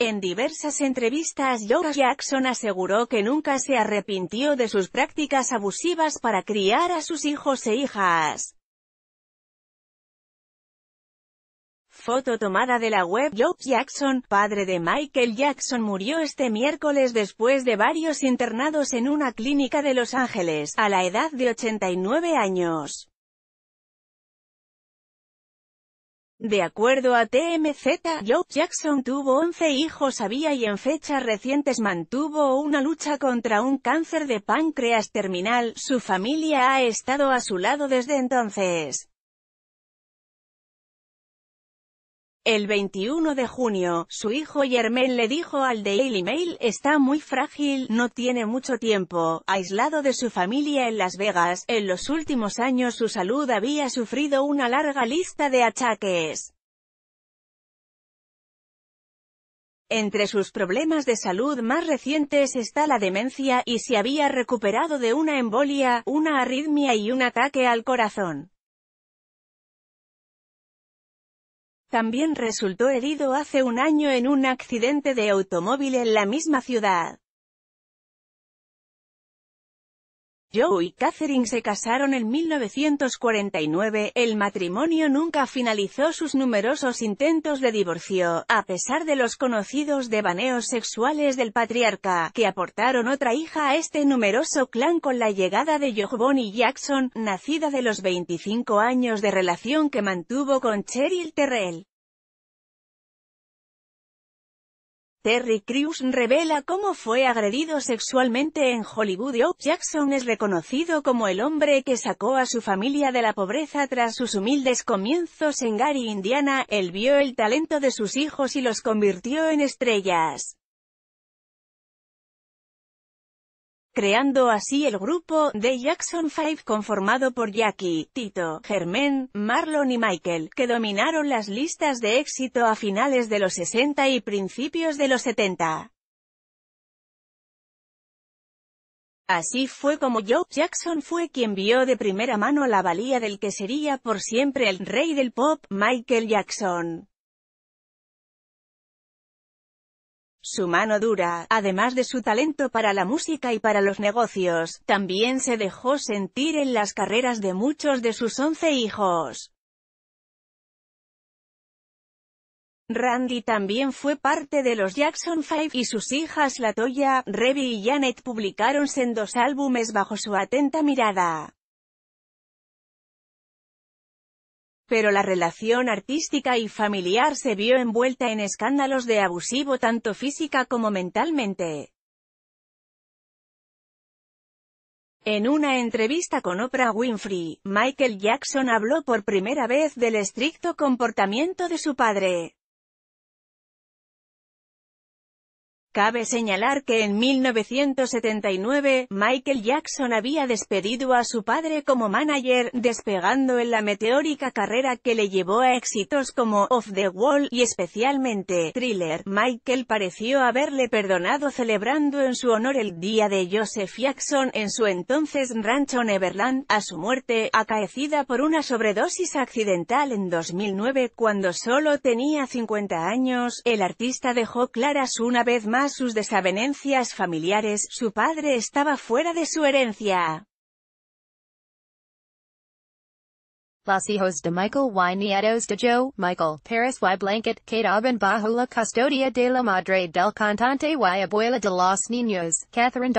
En diversas entrevistas George Jackson aseguró que nunca se arrepintió de sus prácticas abusivas para criar a sus hijos e hijas. Foto tomada de la web Joe Jackson, padre de Michael Jackson murió este miércoles después de varios internados en una clínica de Los Ángeles, a la edad de 89 años. De acuerdo a TMZ, Joe Jackson tuvo 11 hijos había y en fechas recientes mantuvo una lucha contra un cáncer de páncreas terminal, su familia ha estado a su lado desde entonces. El 21 de junio, su hijo Germain le dijo al Daily Mail, está muy frágil, no tiene mucho tiempo, aislado de su familia en Las Vegas, en los últimos años su salud había sufrido una larga lista de achaques. Entre sus problemas de salud más recientes está la demencia, y se había recuperado de una embolia, una arritmia y un ataque al corazón. También resultó herido hace un año en un accidente de automóvil en la misma ciudad. Joe y Catherine se casaron en 1949, el matrimonio nunca finalizó sus numerosos intentos de divorcio, a pesar de los conocidos devaneos sexuales del patriarca, que aportaron otra hija a este numeroso clan con la llegada de Bonnie Jackson, nacida de los 25 años de relación que mantuvo con Cheryl Terrell. Terry Crews revela cómo fue agredido sexualmente en Hollywood. Oak. Jackson es reconocido como el hombre que sacó a su familia de la pobreza tras sus humildes comienzos en Gary, Indiana. Él vio el talento de sus hijos y los convirtió en estrellas. creando así el grupo The Jackson 5 conformado por Jackie, Tito, Germain, Marlon y Michael, que dominaron las listas de éxito a finales de los 60 y principios de los 70. Así fue como Joe Jackson fue quien vio de primera mano la valía del que sería por siempre el rey del pop, Michael Jackson. Su mano dura, además de su talento para la música y para los negocios, también se dejó sentir en las carreras de muchos de sus once hijos. Randy también fue parte de los Jackson 5 y sus hijas Latoya, Revy y Janet publicaron sendos álbumes bajo su atenta mirada. pero la relación artística y familiar se vio envuelta en escándalos de abusivo tanto física como mentalmente. En una entrevista con Oprah Winfrey, Michael Jackson habló por primera vez del estricto comportamiento de su padre. Cabe señalar que en 1979, Michael Jackson había despedido a su padre como manager, despegando en la meteórica carrera que le llevó a éxitos como Off the Wall y especialmente Thriller. Michael pareció haberle perdonado celebrando en su honor el día de Joseph Jackson en su entonces rancho Neverland, a su muerte, acaecida por una sobredosis accidental en 2009 cuando solo tenía 50 años, el artista dejó claras una vez más sus desavenencias familiares, su padre estaba fuera de su herencia. Los hijos de Michael Y. Nietos de Joe, Michael, Paris Y. Blanket, Kate bajo la custodia de la madre del cantante Y. Abuela de los niños, Catherine